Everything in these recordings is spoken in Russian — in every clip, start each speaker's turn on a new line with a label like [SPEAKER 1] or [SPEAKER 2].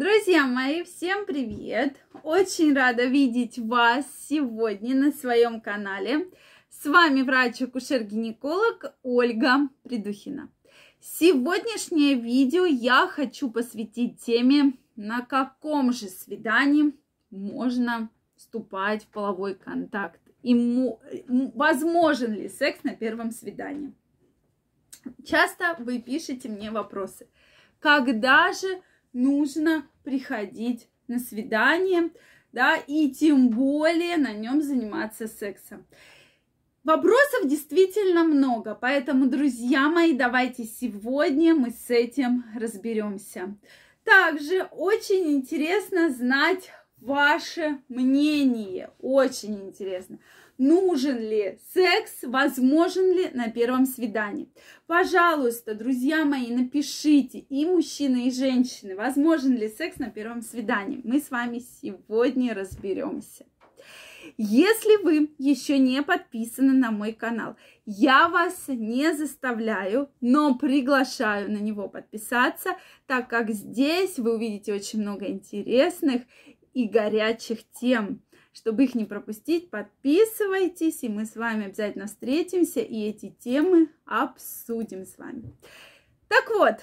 [SPEAKER 1] Друзья мои, всем привет! Очень рада видеть вас сегодня на своем канале. С вами врач-акушер-гинеколог Ольга Придухина. Сегодняшнее видео я хочу посвятить теме, на каком же свидании можно вступать в половой контакт и возможен ли секс на первом свидании. Часто вы пишете мне вопросы, когда же нужно приходить на свидание, да, и тем более на нем заниматься сексом. Вопросов действительно много, поэтому, друзья мои, давайте сегодня мы с этим разберемся. Также очень интересно знать ваше мнение, очень интересно нужен ли секс, возможен ли на первом свидании. Пожалуйста, друзья мои, напишите и мужчины, и женщины, возможен ли секс на первом свидании. Мы с вами сегодня разберемся. Если вы еще не подписаны на мой канал, я вас не заставляю, но приглашаю на него подписаться, так как здесь вы увидите очень много интересных и горячих тем. Чтобы их не пропустить, подписывайтесь, и мы с вами обязательно встретимся и эти темы обсудим с вами. Так вот,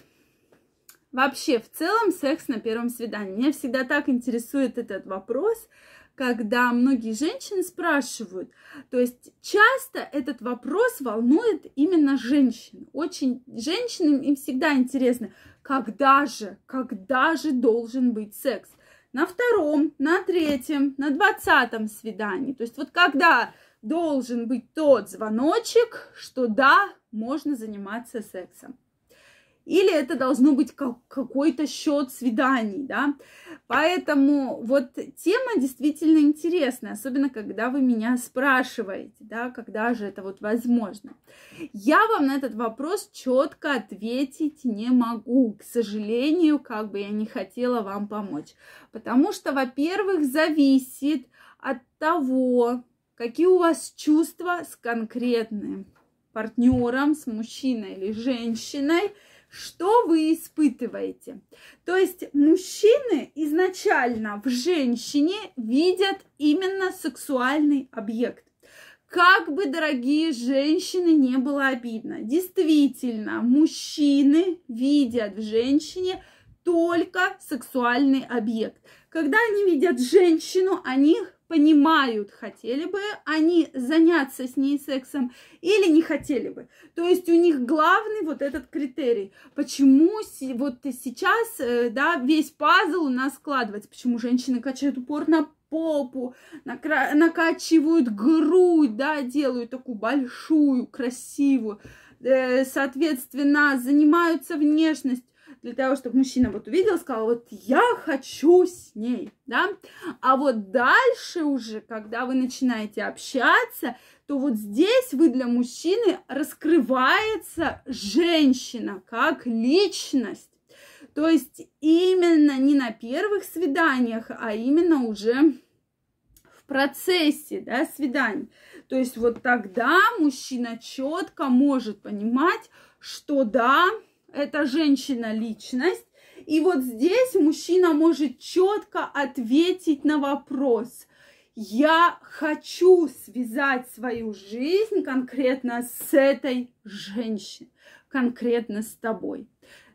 [SPEAKER 1] вообще в целом секс на первом свидании. Меня всегда так интересует этот вопрос, когда многие женщины спрашивают. То есть часто этот вопрос волнует именно женщин. Очень женщинам им всегда интересно, когда же, когда же должен быть секс на втором, на третьем, на двадцатом свидании. То есть вот когда должен быть тот звоночек, что да, можно заниматься сексом или это должно быть как, какой-то счет свиданий, да. Поэтому вот тема действительно интересная, особенно когда вы меня спрашиваете, да, когда же это вот возможно. Я вам на этот вопрос четко ответить не могу, к сожалению, как бы я не хотела вам помочь. Потому что, во-первых, зависит от того, какие у вас чувства с конкретным партнером, с мужчиной или женщиной – что вы испытываете. То есть мужчины изначально в женщине видят именно сексуальный объект. Как бы, дорогие женщины, не было обидно. Действительно, мужчины видят в женщине только сексуальный объект. Когда они видят женщину, они понимают, хотели бы они заняться с ней сексом или не хотели бы. То есть у них главный вот этот критерий. Почему вот сейчас, э, да, весь пазл у нас складывается? Почему женщины качают упорно попу, накра... накачивают грудь, да, делают такую большую, красивую, э, соответственно, занимаются внешностью для того, чтобы мужчина вот увидел, сказал, вот я хочу с ней, да. А вот дальше уже, когда вы начинаете общаться, то вот здесь вы для мужчины раскрывается женщина как личность. То есть именно не на первых свиданиях, а именно уже в процессе да, свиданий. То есть вот тогда мужчина четко может понимать, что да, эта женщина личность, и вот здесь мужчина может четко ответить на вопрос. Я хочу связать свою жизнь конкретно с этой женщиной, конкретно с тобой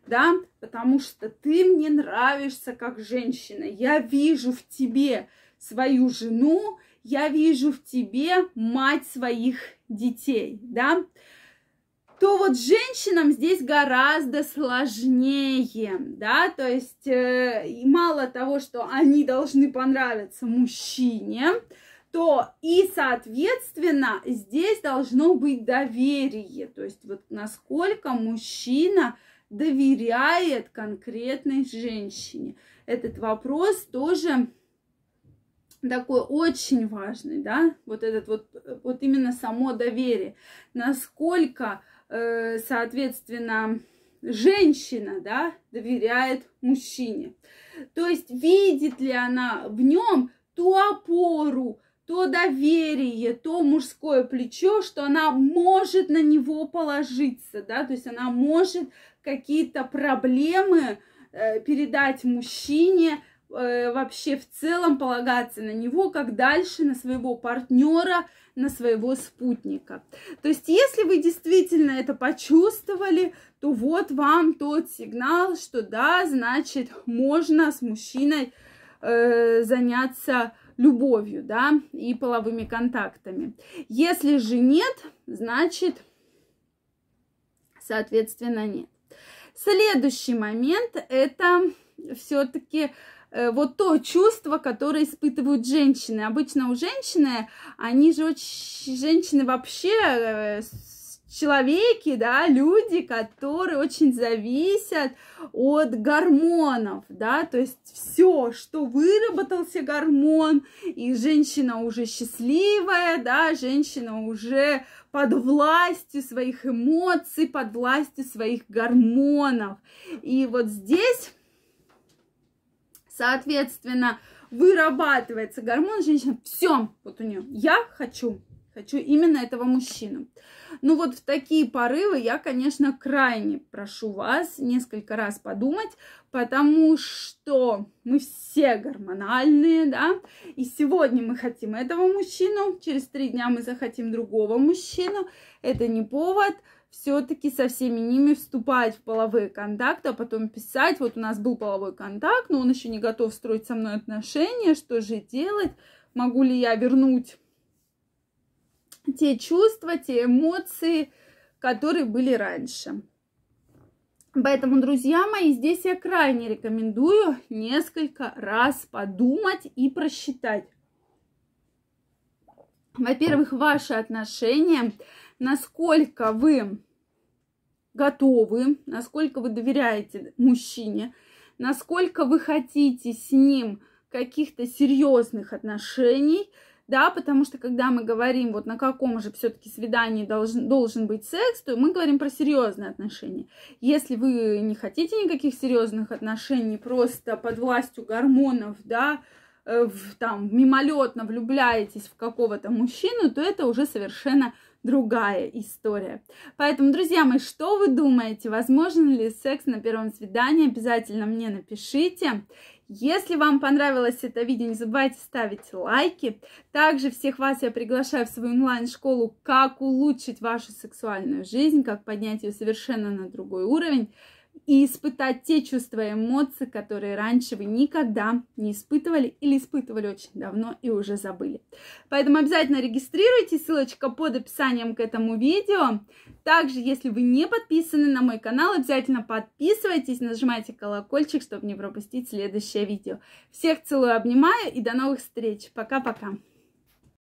[SPEAKER 1] да, потому что ты мне нравишься как женщина. Я вижу в тебе свою жену, я вижу в тебе мать своих детей, да то вот женщинам здесь гораздо сложнее, да, то есть э, и мало того, что они должны понравиться мужчине, то и, соответственно, здесь должно быть доверие, то есть вот насколько мужчина доверяет конкретной женщине. Этот вопрос тоже такой очень важный, да, вот этот вот, вот именно само доверие, насколько Э, соответственно, женщина, да, доверяет мужчине. То есть видит ли она в нем ту опору, то доверие, то мужское плечо, что она может на него положиться, да, то есть она может какие-то проблемы э, передать мужчине, Э, вообще в целом полагаться на него, как дальше, на своего партнера, на своего спутника. То есть, если вы действительно это почувствовали, то вот вам тот сигнал, что да, значит, можно с мужчиной э, заняться любовью, да, и половыми контактами. Если же нет, значит, соответственно, нет. Следующий момент это все-таки Э, вот то чувство, которое испытывают женщины. Обычно у женщины, они же очень, женщины вообще э, человеки, да, люди, которые очень зависят от гормонов, да, то есть все, что выработался гормон, и женщина уже счастливая, да, женщина уже под властью своих эмоций, под властью своих гормонов. И вот здесь Соответственно, вырабатывается гормон женщины. Все, вот у нее. Я хочу. Хочу именно этого мужчину. Ну вот в такие порывы я, конечно, крайне прошу вас несколько раз подумать, потому что мы все гормональные, да, и сегодня мы хотим этого мужчину, через три дня мы захотим другого мужчину. Это не повод все-таки со всеми ними вступать в половые контакты, а потом писать, вот у нас был половой контакт, но он еще не готов строить со мной отношения, что же делать, могу ли я вернуть те чувства, те эмоции, которые были раньше. Поэтому, друзья мои, здесь я крайне рекомендую несколько раз подумать и просчитать, во-первых, ваши отношения, насколько вы готовы, насколько вы доверяете мужчине, насколько вы хотите с ним каких-то серьезных отношений, да, потому что когда мы говорим, вот на каком же все-таки свидании должен, должен быть секс, то мы говорим про серьезные отношения. Если вы не хотите никаких серьезных отношений, просто под властью гормонов, да, Э, в, там мимолетно влюбляетесь в какого-то мужчину, то это уже совершенно другая история. Поэтому, друзья мои, что вы думаете? Возможен ли секс на первом свидании? Обязательно мне напишите. Если вам понравилось это видео, не забывайте ставить лайки. Также всех вас я приглашаю в свою онлайн-школу «Как улучшить вашу сексуальную жизнь», «Как поднять ее совершенно на другой уровень» и испытать те чувства и эмоции, которые раньше вы никогда не испытывали или испытывали очень давно и уже забыли. Поэтому обязательно регистрируйтесь, ссылочка под описанием к этому видео. Также, если вы не подписаны на мой канал, обязательно подписывайтесь, нажимайте колокольчик, чтобы не пропустить следующее видео. Всех целую, обнимаю и до новых встреч. Пока-пока.